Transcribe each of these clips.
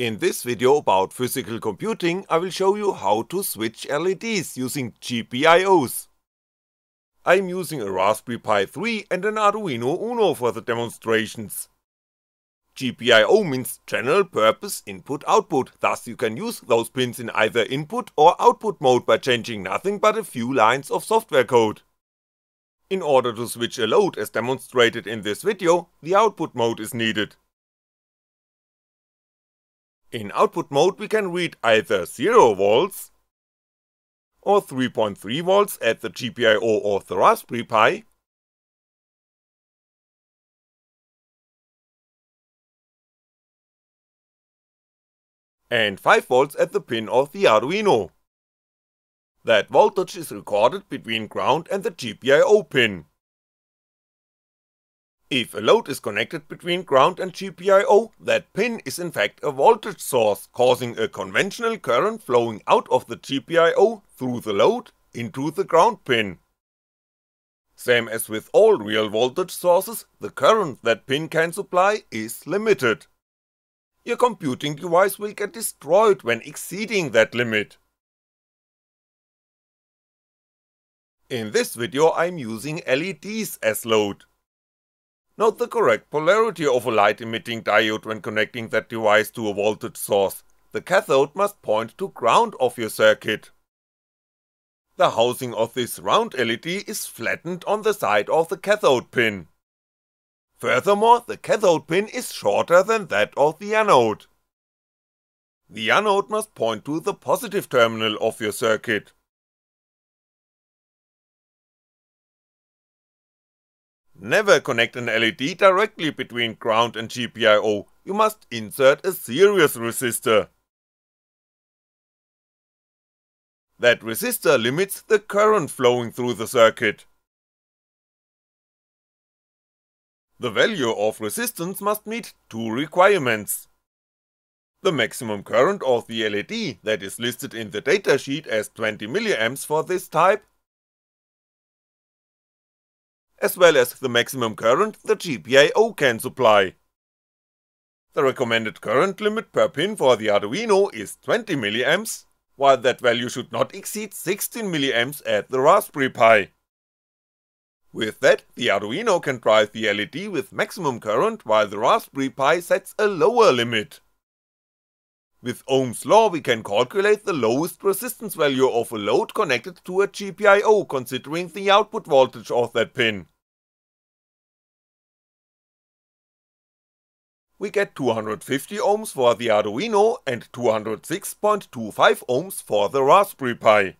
In this video about physical computing I will show you how to switch LEDs using GPIOs. I'm using a Raspberry Pi 3 and an Arduino Uno for the demonstrations. GPIO means General Purpose Input Output, thus you can use those pins in either input or output mode by changing nothing but a few lines of software code. In order to switch a load as demonstrated in this video, the output mode is needed. In output mode we can read either 0V or 3.3V at the GPIO of the Raspberry Pi, and 5V at the pin of the Arduino. That voltage is recorded between ground and the GPIO pin. If a load is connected between ground and GPIO, that pin is in fact a voltage source causing a conventional current flowing out of the GPIO through the load into the ground pin. Same as with all real voltage sources, the current that pin can supply is limited. Your computing device will get destroyed when exceeding that limit. In this video I'm using LEDs as load. Note the correct polarity of a light emitting diode when connecting that device to a voltage source, the cathode must point to ground of your circuit. The housing of this round LED is flattened on the side of the cathode pin. Furthermore, the cathode pin is shorter than that of the anode. The anode must point to the positive terminal of your circuit, Never connect an LED directly between ground and GPIO, you must insert a series resistor. That resistor limits the current flowing through the circuit. The value of resistance must meet two requirements. The maximum current of the LED that is listed in the datasheet as 20mA for this type as well as the maximum current the GPIO can supply. The recommended current limit per pin for the Arduino is 20mA, while that value should not exceed 16mA at the Raspberry Pi. With that, the Arduino can drive the LED with maximum current while the Raspberry Pi sets a lower limit. With Ohm's law we can calculate the lowest resistance value of a load connected to a GPIO considering the output voltage of that pin. We get 250 ohms for the Arduino and 206.25 ohms for the Raspberry Pi.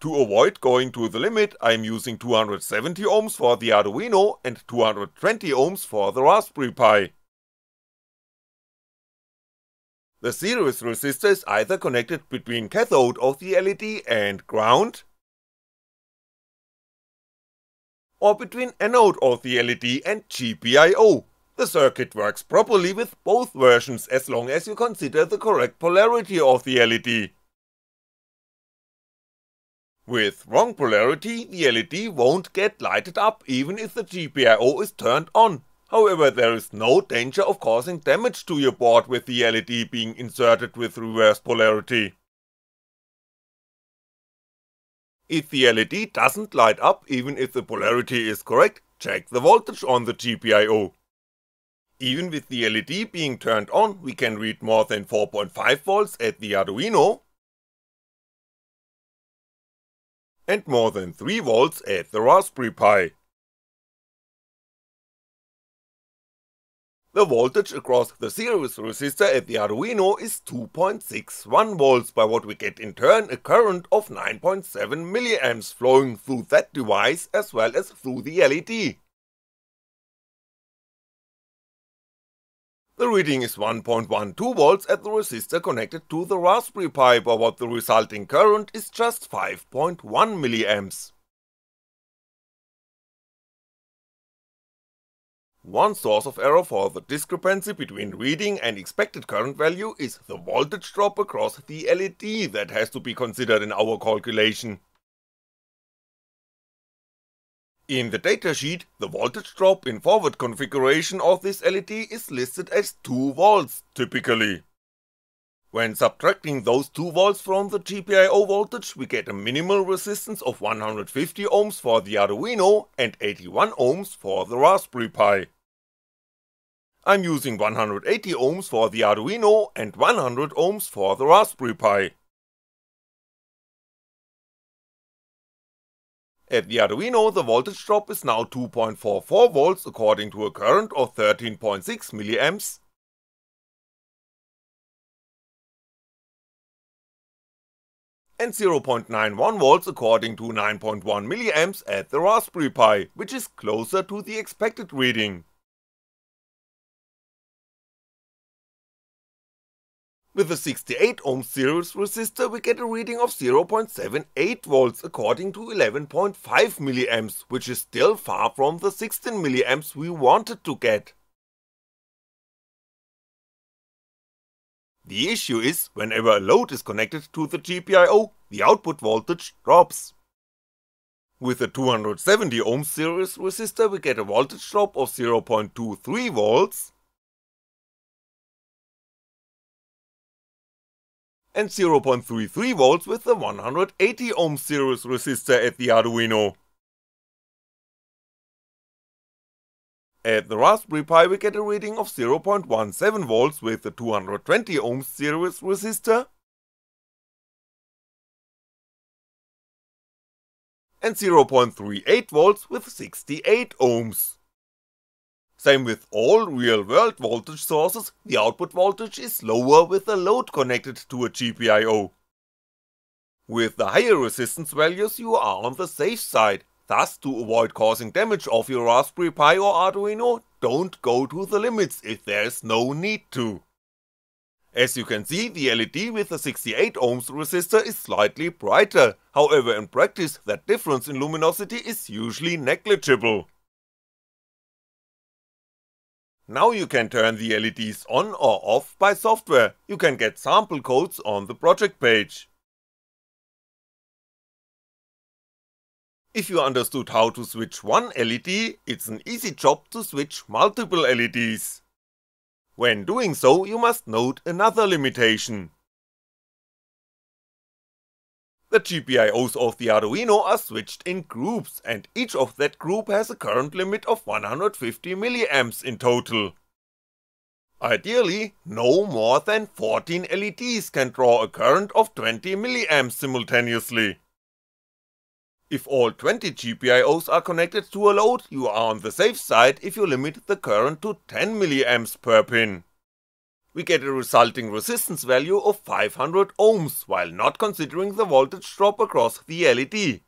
To avoid going to the limit I'm using 270 ohms for the Arduino and 220 ohms for the Raspberry Pi. The series resistor is either connected between cathode of the LED and ground, or between anode of the LED and GPIO. The circuit works properly with both versions as long as you consider the correct polarity of the LED. With wrong polarity, the LED won't get lighted up even if the GPIO is turned on, However, there is no danger of causing damage to your board with the LED being inserted with reverse polarity. If the LED doesn't light up even if the polarity is correct, check the voltage on the GPIO. Even with the LED being turned on, we can read more than 4.5V at the Arduino, and more than 3V at the Raspberry Pi. The voltage across the series resistor at the Arduino is 2.61 volts, by what we get in turn a current of 9.7mA flowing through that device as well as through the LED. The reading is 1.12V at the resistor connected to the Raspberry Pi by what the resulting current is just 5.1mA. One source of error for the discrepancy between reading and expected current value is the voltage drop across the LED that has to be considered in our calculation. In the datasheet, the voltage drop in forward configuration of this LED is listed as 2V, typically. When subtracting those 2 volts from the GPIO voltage we get a minimal resistance of 150 ohms for the Arduino and 81 ohms for the Raspberry Pi. I'm using 180 ohms for the Arduino and 100 ohms for the Raspberry Pi. At the Arduino the voltage drop is now 2.44V according to a current of 13.6mA and 0.91 volts according to 9.1 mA at the Raspberry Pi, which is closer to the expected reading. With the 68 ohm series resistor we get a reading of 0.78V according to 11.5mA, which is still far from the 16mA we wanted to get. The issue is, whenever a load is connected to the GPIO, the output voltage drops. With a 270 ohm series resistor we get a voltage drop of 0.23V and 0.33V with the 180 ohm series resistor at the Arduino. At the Raspberry Pi we get a reading of 0.17V with the 220 ohms series resistor and 0.38V with 68 ohms. Same with all real world voltage sources, the output voltage is lower with a load connected to a GPIO. With the higher resistance values you are on the safe side, Thus, to avoid causing damage of your Raspberry Pi or Arduino, don't go to the limits if there's no need to. As you can see, the LED with the 68 ohms resistor is slightly brighter, however in practice that difference in luminosity is usually negligible. Now you can turn the LEDs on or off by software, you can get sample codes on the project page. If you understood how to switch one LED, it's an easy job to switch multiple LEDs. When doing so, you must note another limitation. The GPIOs of the Arduino are switched in groups and each of that group has a current limit of 150mA in total. Ideally, no more than 14 LEDs can draw a current of 20mA simultaneously. If all 20 GPIOs are connected to a load, you are on the safe side if you limit the current to 10mA per pin. We get a resulting resistance value of 500 ohms while not considering the voltage drop across the LED.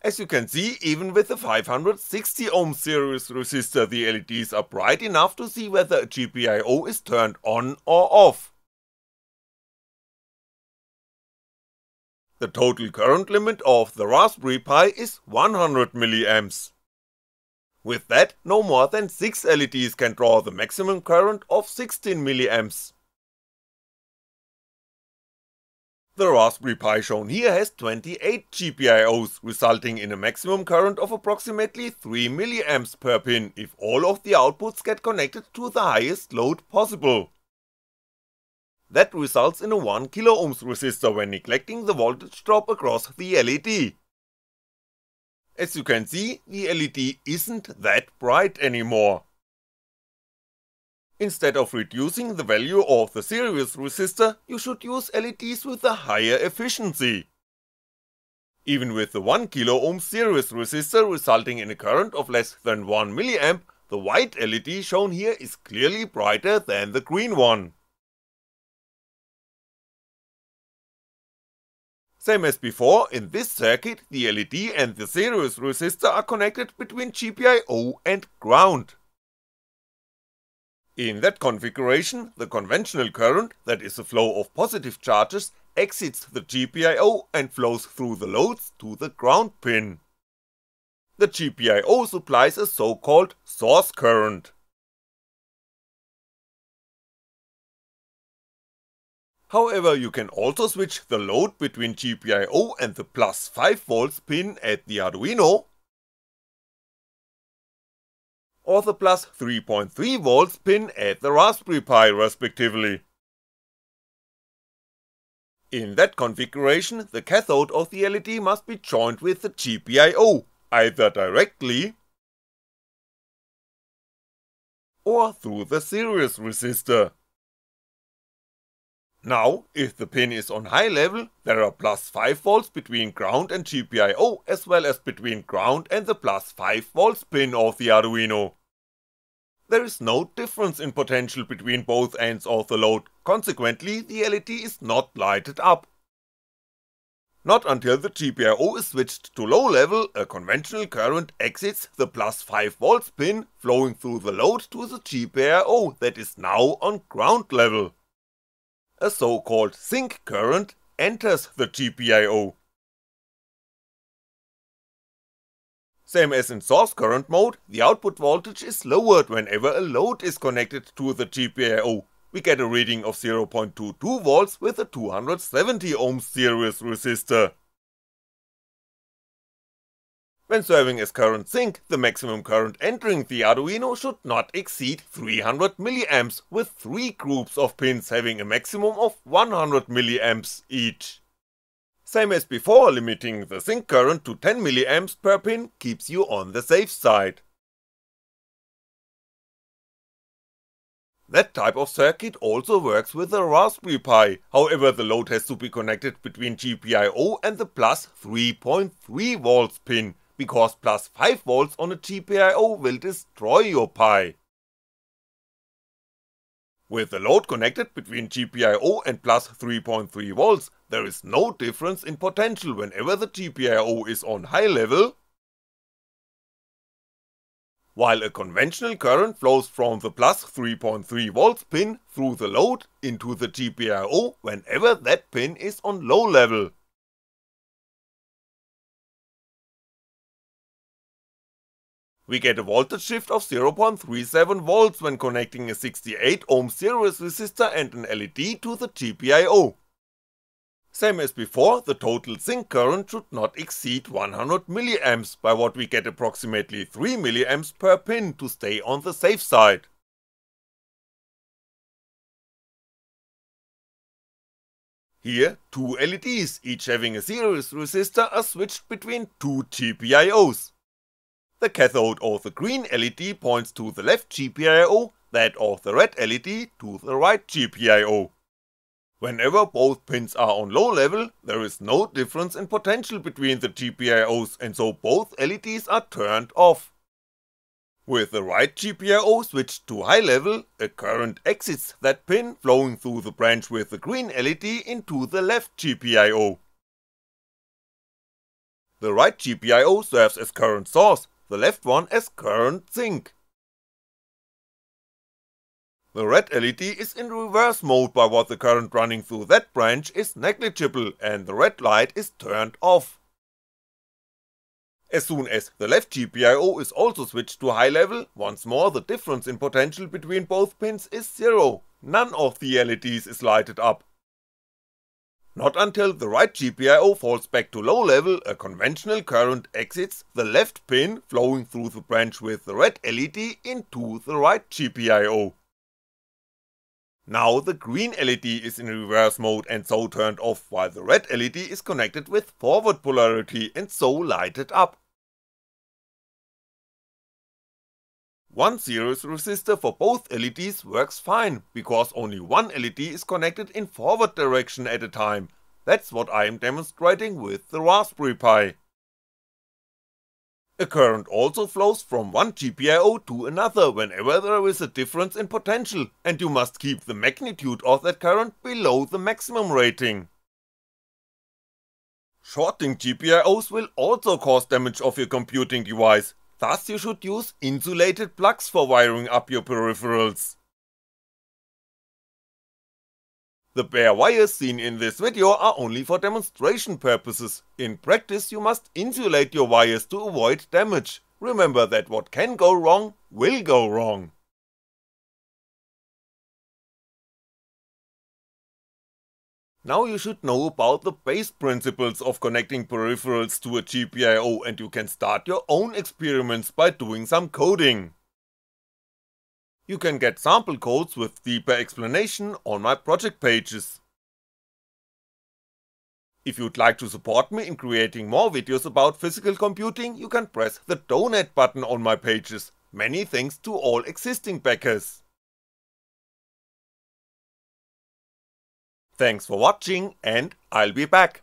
As you can see, even with the 560 ohm series resistor the LEDs are bright enough to see whether a GPIO is turned on or off. The total current limit of the Raspberry Pi is 100mA. With that, no more than 6 LEDs can draw the maximum current of 16mA. The Raspberry Pi shown here has 28 GPIOs, resulting in a maximum current of approximately 3mA per pin if all of the outputs get connected to the highest load possible. That results in a 1 kΩ resistor when neglecting the voltage drop across the LED. As you can see, the LED isn't that bright anymore. Instead of reducing the value of the series resistor, you should use LEDs with a higher efficiency. Even with the 1kΩ series resistor resulting in a current of less than 1mA, the white LED shown here is clearly brighter than the green one. Same as before, in this circuit, the LED and the series resistor are connected between GPIO and ground. In that configuration, the conventional current, that is the flow of positive charges, exits the GPIO and flows through the loads to the ground pin. The GPIO supplies a so-called source current. However, you can also switch the load between GPIO and the plus 5V pin at the Arduino, or the plus 3.3V pin at the Raspberry Pi respectively. In that configuration, the cathode of the LED must be joined with the GPIO, either directly or through the series resistor. Now, if the pin is on high level, there are plus 5V between ground and GPIO as well as between ground and the plus 5V pin of the Arduino. There is no difference in potential between both ends of the load, consequently the LED is not lighted up. Not until the GPIO is switched to low level, a conventional current exits the plus 5V pin flowing through the load to the GPIO that is now on ground level a so-called sink current enters the GPIO. Same as in source current mode, the output voltage is lowered whenever a load is connected to the GPIO. We get a reading of 0.22V with a 270 ohm series resistor. When serving as current sink, the maximum current entering the Arduino should not exceed 300mA with 3 groups of pins having a maximum of 100mA each. Same as before, limiting the sink current to 10mA per pin keeps you on the safe side. That type of circuit also works with the Raspberry Pi, however the load has to be connected between GPIO and the plus 3.3V pin, because plus 5V on a GPIO will destroy your Pi. With the load connected between GPIO and plus 3.3V, there is no difference in potential whenever the GPIO is on high level, while a conventional current flows from the plus 3.3V pin through the load into the GPIO whenever that pin is on low level. We get a voltage shift of 0.37 volts when connecting a 68 ohm series resistor and an LED to the GPIO. Same as before, the total sink current should not exceed 100mA by what we get approximately 3mA per pin to stay on the safe side. Here, two LEDs, each having a series resistor, are switched between two GPIOs. The cathode of the green LED points to the left GPIO, that of the red LED to the right GPIO. Whenever both pins are on low level, there is no difference in potential between the GPIOs and so both LEDs are turned off. With the right GPIO switched to high level, a current exits that pin flowing through the branch with the green LED into the left GPIO. The right GPIO serves as current source the left one as current sync. The red LED is in reverse mode by what the current running through that branch is negligible and the red light is turned off. As soon as the left GPIO is also switched to high level, once more the difference in potential between both pins is zero, none of the LEDs is lighted up, not until the right GPIO falls back to low level, a conventional current exits the left pin flowing through the branch with the red LED into the right GPIO. Now the green LED is in reverse mode and so turned off while the red LED is connected with forward polarity and so lighted up. One series resistor for both LEDs works fine, because only one LED is connected in forward direction at a time, that's what I am demonstrating with the Raspberry Pi. A current also flows from one GPIO to another whenever there is a difference in potential and you must keep the magnitude of that current below the maximum rating. Shorting GPIOs will also cause damage of your computing device, Thus, you should use insulated plugs for wiring up your peripherals. The bare wires seen in this video are only for demonstration purposes, in practice you must insulate your wires to avoid damage, remember that what can go wrong, will go wrong. Now you should know about the base principles of connecting peripherals to a GPIO and you can start your own experiments by doing some coding. You can get sample codes with deeper explanation on my project pages. If you'd like to support me in creating more videos about physical computing, you can press the donate button on my pages, many thanks to all existing backers. Thanks for watching and I'll be back.